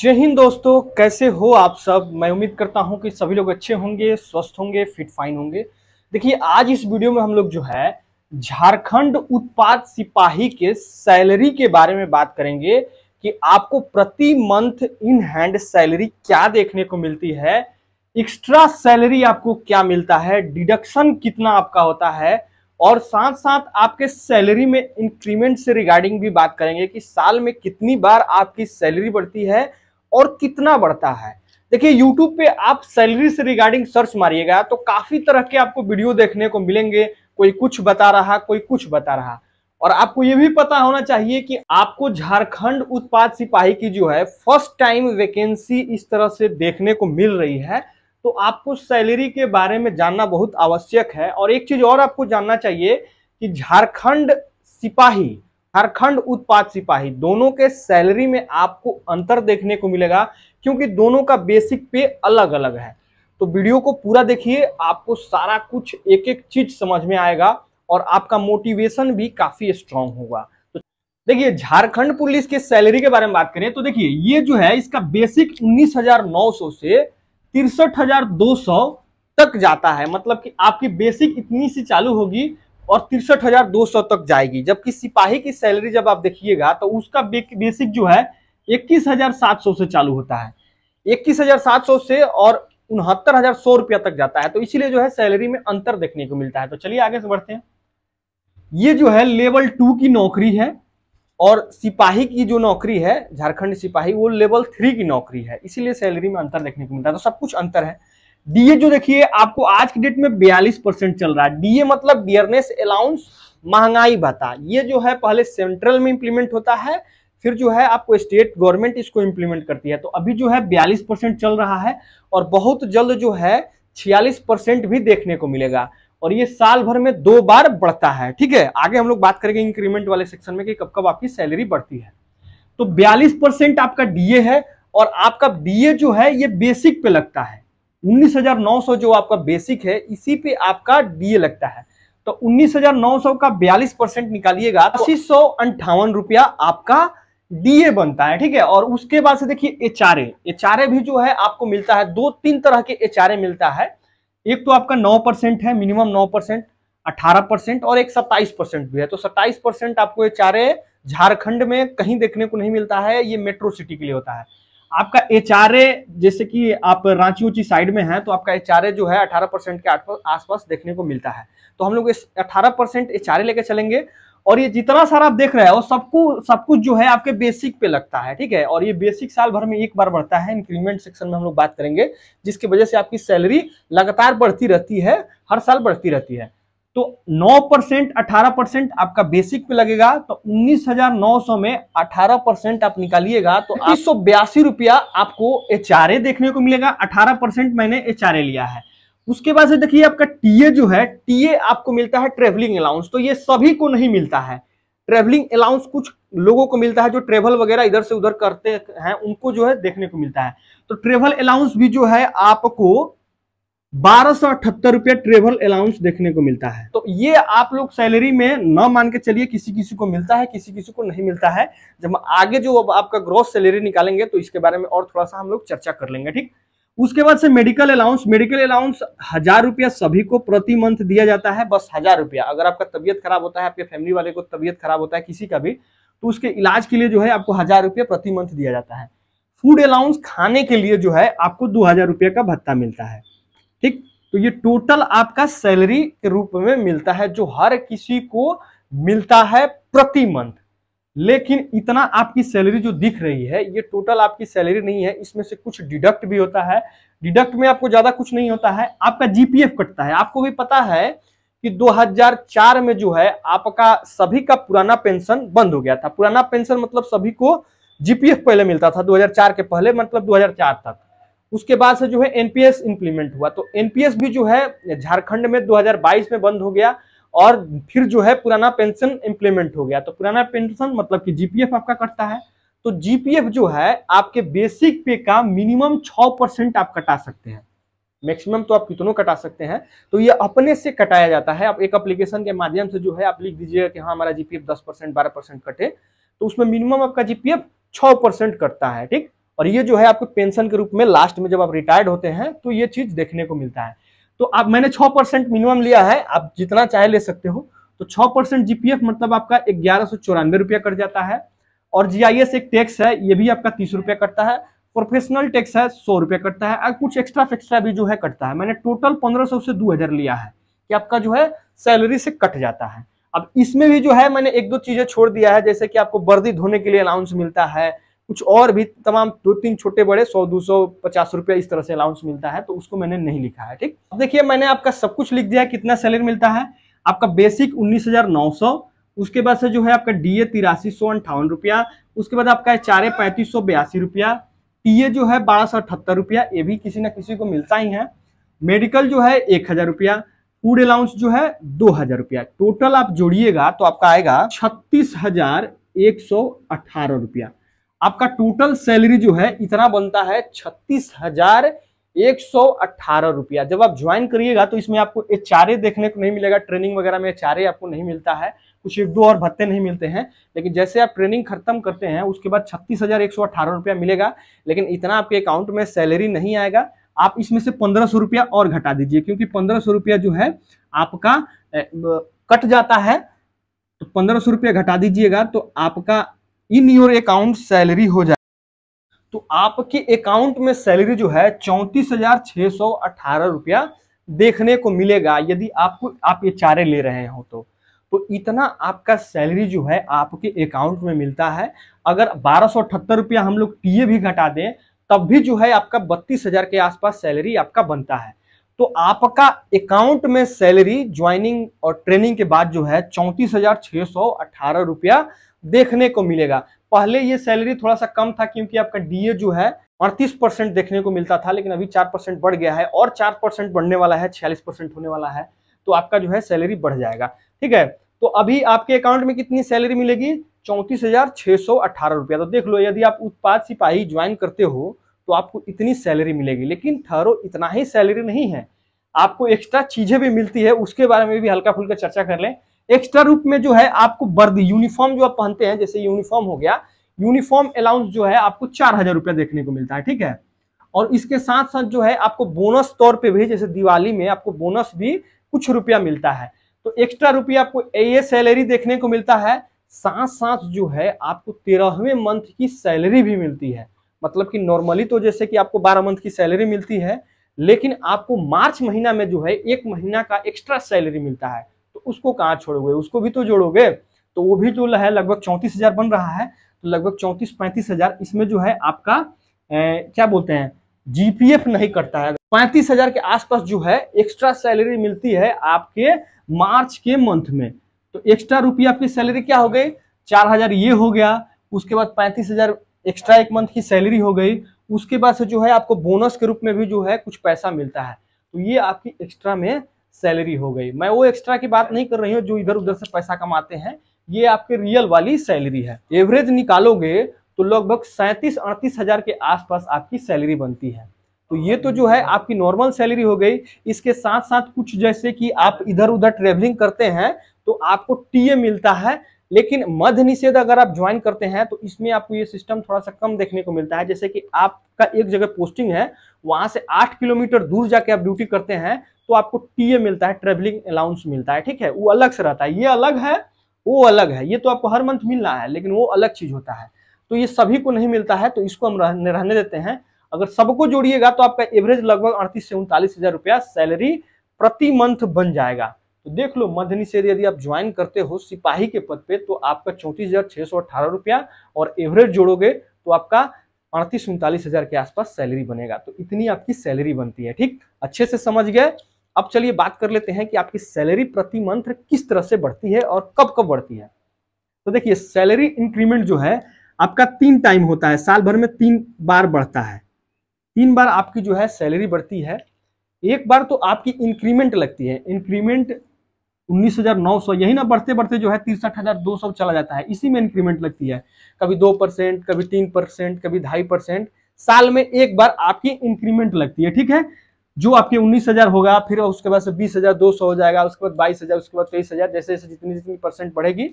जय हिंद दोस्तों कैसे हो आप सब मैं उम्मीद करता हूं कि सभी लोग अच्छे होंगे स्वस्थ होंगे फिट फाइन होंगे देखिए आज इस वीडियो में हम लोग जो है झारखंड उत्पाद सिपाही के सैलरी के बारे में बात करेंगे कि आपको प्रति मंथ इन हैंड सैलरी क्या देखने को मिलती है एक्स्ट्रा सैलरी आपको क्या मिलता है डिडक्शन कितना आपका होता है और साथ साथ आपके सैलरी में इंक्रीमेंट से रिगार्डिंग भी बात करेंगे कि साल में कितनी बार आपकी सैलरी बढ़ती है और कितना बढ़ता है देखिए YouTube पे आप सैलरी से रिगार्डिंग सर्च मारिएगा तो काफी तरह के आपको वीडियो देखने को मिलेंगे कोई कुछ बता रहा कोई कुछ बता रहा और आपको ये भी पता होना चाहिए कि आपको झारखंड उत्पाद सिपाही की जो है फर्स्ट टाइम वैकेंसी इस तरह से देखने को मिल रही है तो आपको सैलरी के बारे में जानना बहुत आवश्यक है और एक चीज और आपको जानना चाहिए कि झारखंड सिपाही झारखंड उत्पाद सिपाही दोनों के सैलरी में आपको अंतर देखने को मिलेगा क्योंकि दोनों का बेसिक पे अलग अलग है तो वीडियो को पूरा देखिए आपको सारा कुछ एक एक चीज समझ में आएगा और आपका मोटिवेशन भी काफी स्ट्रांग होगा तो देखिए झारखंड पुलिस के सैलरी के बारे में बात करें तो देखिए ये जो है इसका बेसिक उन्नीस से तिरसठ हजार दो सौ तक जाता है मतलब कि आपकी बेसिक इतनी सी चालू होगी और तिरसठ हजार दो सौ तक जाएगी जबकि सिपाही की सैलरी जब आप देखिएगा तो उसका बेसिक जो है इक्कीस हजार सात सौ से चालू होता है इक्कीस हजार सात सौ से और उनहत्तर हजार सौ रुपया तक जाता है तो इसीलिए जो है सैलरी में अंतर देखने को मिलता है तो चलिए आगे से बढ़ते हैं ये जो है लेवल टू की नौकरी है और सिपाही की जो नौकरी है झारखंड सिपाही वो लेवल थ्री की नौकरी है इसीलिए सैलरी में अंतर देखने को मिलता है तो सब कुछ अंतर है डीए जो देखिए आपको आज की डेट में बयालीस परसेंट चल रहा है डीए मतलब डियरनेस अलाउंस महंगाई भत्ता ये जो है पहले सेंट्रल में इंप्लीमेंट होता है फिर जो है आपको स्टेट गवर्नमेंट इसको इम्प्लीमेंट करती है तो अभी जो है बयालीस परसेंट चल रहा है और बहुत जल्द जो है छियालीस परसेंट भी देखने को मिलेगा और ये साल भर में दो बार बढ़ता है ठीक है आगे हम लोग बात करेंगे इंक्रीमेंट वाले सेक्शन में कि कब कब आपकी सैलरी बढ़ती है तो 42 परसेंट आपका डीए है और आपका डीए जो है ये बेसिक पे लगता है 19,900 जो आपका बेसिक है इसी पे आपका डीए लगता है तो 19,900 का 42 परसेंट निकालिएगा तो अस्सी सौ अंठावन रुपया आपका डीए बनता है ठीक है और उसके बाद से देखिए एचआरए एचआरए भी जो है आपको मिलता है दो तीन तरह के एचआरए मिलता है एक तो आपका नौ परसेंट है मिनिमम नौ परसेंट अठारह परसेंट और एक सत्ताईस परसेंट भी है तो सत्ताईस परसेंट आपको ये चारे झारखंड में कहीं देखने को नहीं मिलता है ये मेट्रो सिटी के लिए होता है आपका एच जैसे कि आप रांची ऊंची साइड में हैं तो आपका एच जो है अठारह परसेंट के आसपास देखने को मिलता है तो हम लोग इस अठारह परसेंट एच लेके चलेंगे और ये जितना सारा आप देख रहे हैं वो सबको सब कुछ जो है आपके बेसिक पे लगता है ठीक है और ये बेसिक साल भर में एक बार बढ़ता है इंक्रीमेंट सेक्शन में हम लोग बात करेंगे जिसकी वजह से आपकी सैलरी लगातार बढ़ती रहती है हर साल बढ़ती रहती है तो 9 परसेंट अठारह परसेंट आपका बेसिक पे लगेगा तो 19,900 में 18 परसेंट आप निकालिएगा तो सौ बयासी रुपया आपको एच देखने को मिलेगा 18 परसेंट मैंने एच लिया है उसके बाद से देखिए आपका टीए जो है टीए आपको मिलता है ट्रेवलिंग अलाउंस तो ये सभी को नहीं मिलता है ट्रेवलिंग अलाउंस कुछ लोगों को मिलता है जो ट्रेवल वगैरह इधर से उधर करते हैं उनको जो है देखने को मिलता है तो ट्रेवल अलाउंस भी जो है आपको बारह सौ अठहत्तर रुपया ट्रेवल अलाउंस देखने को मिलता है तो ये आप लोग सैलरी में न मान के चलिए किसी किसी को मिलता है किसी किसी को नहीं मिलता है जब आगे जो आपका ग्रॉस सैलरी निकालेंगे तो इसके बारे में और थोड़ा सा हम लोग चर्चा कर लेंगे ठीक उसके बाद से मेडिकल अलाउंस मेडिकल अलाउंस हजार रुपया सभी को प्रति मंथ दिया जाता है बस हजार रुपया अगर आपका तबियत खराब होता है आपके फैमिली वाले को तबियत खराब होता है किसी का भी तो उसके इलाज के लिए जो है आपको हजार रुपया प्रति मंथ दिया जाता है फूड अलाउंस खाने के लिए जो है आपको दो हजार रुपया का भत्ता मिलता है ठीक तो ये टोटल आपका सैलरी के रूप में मिलता है जो हर किसी को मिलता है प्रति मंथ लेकिन इतना आपकी सैलरी जो दिख रही है ये टोटल आपकी सैलरी नहीं है इसमें से कुछ डिडक्ट भी होता है डिडक्ट में आपको ज्यादा कुछ नहीं होता है आपका जीपीएफ कटता है आपको भी पता है कि 2004 में जो है आपका सभी का पुराना पेंशन बंद हो गया था पुराना पेंशन मतलब सभी को जीपीएफ पहले मिलता था 2004 के पहले मतलब 2004 तक उसके बाद से जो है एनपीएस इंप्लीमेंट हुआ तो एनपीएस भी जो है झारखंड में 2022 में बंद हो गया और फिर जो है पुराना पेंशन इंप्लीमेंट हो गया तो पुराना पेंशन मतलब कि जीपीएफ आपका कटता है तो जीपीएफ जो है आपके बेसिक पे का मिनिमम छ परसेंट आप कटा सकते हैं मैक्सिमम तो आप कितनों कटा सकते हैं तो ये अपने से कटाया जाता है आप एक अप्लीकेशन के माध्यम से जो है आप लिख दीजिएगा कि हाँ हमारा जीपीएफ दस परसेंट बारह परसेंट कटे तो उसमें मिनिमम आपका जीपीएफ छ परसेंट कटता है ठीक और ये जो है आपको पेंशन के रूप में लास्ट में जब आप रिटायर्ड होते हैं तो ये चीज देखने को मिलता है तो आप मैंने छः परसेंट मिनिमम लिया है आप जितना चाहे ले सकते हो तो छह परसेंट जीपीएफ मतलब आपका ग्यारह सौ चौरानवे रुपया कट जाता है और जीआईएस एक टैक्स है ये भी आपका तीस रुपया कटता है प्रोफेशनल टैक्स है सौ रुपया कटता है और कुछ एक्स्ट्रा फेक्स्ट्रा भी जो है कटता है मैंने टोटल पंद्रह सौ से दो हजार लिया है कि आपका जो है सैलरी से कट जाता है अब इसमें भी जो है मैंने एक दो चीजें छोड़ दिया है जैसे कि आपको वर्दी धोने के लिए अलाउंस मिलता है कुछ और भी तमाम दो तीन छोटे बड़े सौ दो सौ पचास रुपया इस तरह से अलाउंस मिलता है तो उसको मैंने नहीं लिखा है ठीक अब देखिए मैंने आपका सब कुछ लिख दिया कितना सैलरी मिलता है आपका बेसिक उन्नीस हजार नौ सौ उसके बाद से जो है आपका डी ए तिरासी सौ अंठावन रुपया उसके बाद आपका एच आर पैंतीस सौ बयासी रुपया टी ए जो है बारह सौ अठहत्तर रुपया ये भी किसी ना किसी को मिलता ही है मेडिकल जो है एक हजार रुपया फूड अलाउंस जो है दो हजार रुपया टोटल आप जोड़िएगा तो आपका आएगा छत्तीस हजार एक सौ अठारह रुपया आपका टोटल सैलरी जो है इतना बनता है छत्तीस हजार एक सौ अट्ठारह रुपया जब आप ज्वाइन करिएगा तो इसमें आपको एच देखने को नहीं मिलेगा ट्रेनिंग वगैरह में एच आपको नहीं मिलता है कुछ एक दो और भत्ते नहीं मिलते हैं लेकिन जैसे आप ट्रेनिंग खत्म करते हैं उसके बाद छत्तीस हजार एक सौ अट्ठारह रुपया मिलेगा लेकिन इतना आपके अकाउंट में सैलरी नहीं आएगा आप इसमें से पंद्रह सौ रुपया और घटा दीजिए क्योंकि पंद्रह सौ रुपया जो है आपका कट जाता है तो पंद्रह सौ रुपया घटा दीजिएगा तो आपका इन योर अकाउंट सैलरी हो जाए तो आपके अकाउंट में सैलरी जो है चौंतीस हजार छह सौ अठारह रुपया देखने को मिलेगा यदि आपको आप ये चारे ले रहे हो तो तो इतना आपका सैलरी जो है आपके अकाउंट में मिलता है अगर बारह रुपया हम लोग टीए भी घटा दें तब भी जो है आपका बत्तीस हजार के आसपास सैलरी आपका बनता है तो आपका अकाउंट में सैलरी ज्वाइनिंग और ट्रेनिंग के बाद जो है चौंतीस हजार छह सौ अठारह रुपया देखने को मिलेगा पहले ये सैलरी थोड़ा सा कम था क्योंकि आपका डीए जो है अड़तीस परसेंट देखने को मिलता था लेकिन अभी चार परसेंट बढ़ गया है और चार परसेंट बढ़ने वाला है छियालीस परसेंट होने वाला है तो आपका जो है सैलरी बढ़ जाएगा ठीक है तो अभी आपके अकाउंट में कितनी सैलरी मिलेगी चौंतीस हजार छह सौ अठारह रुपया तो देख लो यदि आप उत्पाद सिपाही ज्वाइन करते हो तो आपको इतनी सैलरी मिलेगी लेकिन ठहरो इतना ही सैलरी नहीं है आपको एक्स्ट्रा चीजें भी मिलती है उसके बारे में भी हल्का फुल्का चर्चा कर लें एक्स्ट्रा रूप में जो है आपको वर्दी यूनिफॉर्म जो आप पहनते हैं जैसे यूनिफॉर्म हो गया यूनिफॉर्म अलाउंस जो है आपको चार हजार रुपया देखने को मिलता है ठीक है और इसके साथ साथ जो है आपको बोनस तौर पे भी जैसे दिवाली में आपको बोनस भी कुछ रुपया मिलता है तो एक्स्ट्रा रुपया आपको ए सैलरी देखने को मिलता है साथ साथ जो है आपको तेरहवें मंथ की सैलरी भी मिलती है मतलब कि नॉर्मली तो जैसे कि आपको बारह मंथ की सैलरी मिलती है लेकिन आपको मार्च महीना में जो है एक महीना का एक्स्ट्रा सैलरी मिलता है तो उसको कहाँ छोड़ोगे उसको भी तो जोड़ोगे तो वो भी जो है लगभग चौंतीस हजार बन रहा है तो लगभग चौंतीस पैंतीस हजार इसमें जो है आपका ए, क्या बोलते हैं जीपीएफ नहीं कटता है पैंतीस हजार के आसपास जो है एक्स्ट्रा सैलरी मिलती है आपके मार्च के मंथ में तो एक्स्ट्रा रुपया आपकी सैलरी क्या हो गई चार हजार ये हो गया उसके बाद पैंतीस हजार एक्स्ट्रा एक मंथ की सैलरी हो गई उसके बाद से जो है आपको बोनस के रूप में भी जो है कुछ पैसा मिलता है तो ये आपकी एक्स्ट्रा में सैलरी हो गई मैं वो एक्स्ट्रा की बात नहीं कर रही हूँ जो इधर उधर से पैसा कमाते हैं ये आपके रियल वाली सैलरी है एवरेज निकालोगे तो लगभग सैंतीस अड़तीस हजार के आसपास आपकी सैलरी बनती है तो ये तो जो है आपकी नॉर्मल सैलरी हो गई इसके साथ साथ कुछ जैसे कि आप इधर उधर ट्रेवलिंग करते हैं तो आपको टीए मिलता है लेकिन मध्य निषेध अगर आप ज्वाइन करते हैं तो इसमें आपको ये सिस्टम थोड़ा सा कम देखने को मिलता है जैसे कि आपका एक जगह पोस्टिंग है वहां से आठ किलोमीटर दूर जाके आप ड्यूटी करते हैं तो आपको टीए मिलता है ट्रेवलिंग अलाउंस मिलता है ठीक है वो अलग से रहता है ये अलग है वो अलग है ये तो आपको हर मंथ मिल है लेकिन वो अलग चीज होता है तो ये सभी को नहीं मिलता है तो इसको हम रहने देते हैं अगर सबको जोड़िएगा तो आपका एवरेज लगभग अड़तीस से उनतालीस हजार रुपया सैलरी प्रति मंथ बन जाएगा तो देख लो मध्य निषेध यदि आप ज्वाइन करते हो सिपाही के पद पे तो आपका चौंतीस हजार छह सौ अठारह रुपया और एवरेज जोड़ोगे तो आपका अड़तीस उनतालीस हजार के आसपास सैलरी बनेगा तो इतनी आपकी सैलरी बनती है ठीक अच्छे से समझ गए अब चलिए बात कर लेते हैं कि आपकी सैलरी प्रति मंथ किस तरह से बढ़ती है और कब कब बढ़ती है तो देखिए सैलरी इंक्रीमेंट जो है आपका तीन टाइम होता है साल भर में तीन बार बढ़ता है तीन बार आपकी जो है सैलरी बढ़ती है एक बार तो आपकी इंक्रीमेंट लगती है इंक्रीमेंट उन्नीस हजार नौ सौ यही ना बढ़ते बढ़ते जो है तिरसठ हजार दो सौ चला जाता है इसी में इंक्रीमेंट लगती है कभी दो परसेंट कभी तीन परसेंट कभी ढाई परसेंट साल में एक बार आपकी इंक्रीमेंट लगती है ठीक है जो आपके उन्नीस हजार होगा फिर उसके बाद से बीस हजार दो सौ हो जाएगा उसके बाद बाईस हजार उसके बाद तेईस हजार जैसे जैसे जितनी जितनी परसेंट बढ़ेगी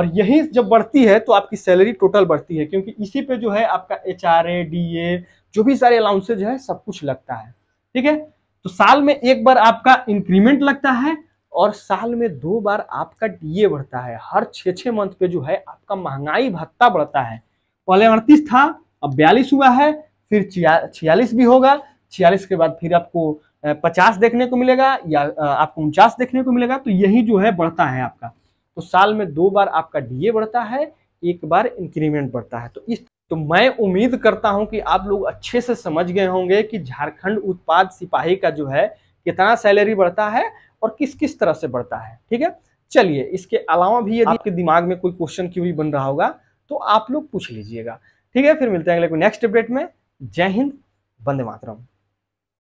और यही जब बढ़ती है तो आपकी सैलरी टोटल बढ़ती है क्योंकि इसी पे जो है आपका H R A D A जो भी सारे अलाउंसेज है सब कुछ लगता है ठीक है तो साल में एक बार आपका इंक्रीमेंट लगता है और साल में दो बार आपका डीए बढ़ता है हर छः छः मंथ पे जो है आपका महंगाई भत्ता बढ़ता है पहले अड़तीस था अब बयालीस हुआ है फिर छियालीस भी होगा छियालीस के बाद फिर आपको पचास देखने को मिलेगा या आपको उनचास देखने को मिलेगा तो यही जो है बढ़ता है आपका तो साल में दो बार आपका डीए बढ़ता है एक बार इंक्रीमेंट बढ़ता है तो इस तो मैं उम्मीद करता हूं कि आप लोग अच्छे से समझ गए होंगे कि झारखंड उत्पाद सिपाही का जो है कितना सैलरी बढ़ता है और किस किस तरह से बढ़ता है ठीक है चलिए इसके अलावा भी यदि आपके दिमाग में कोई क्वेश्चन क्यों भी बन रहा होगा तो आप लोग पूछ लीजिएगा ठीक है फिर मिलते हैं अगले को नेक्स्ट अपडेट में जय हिंद वंदे मातरम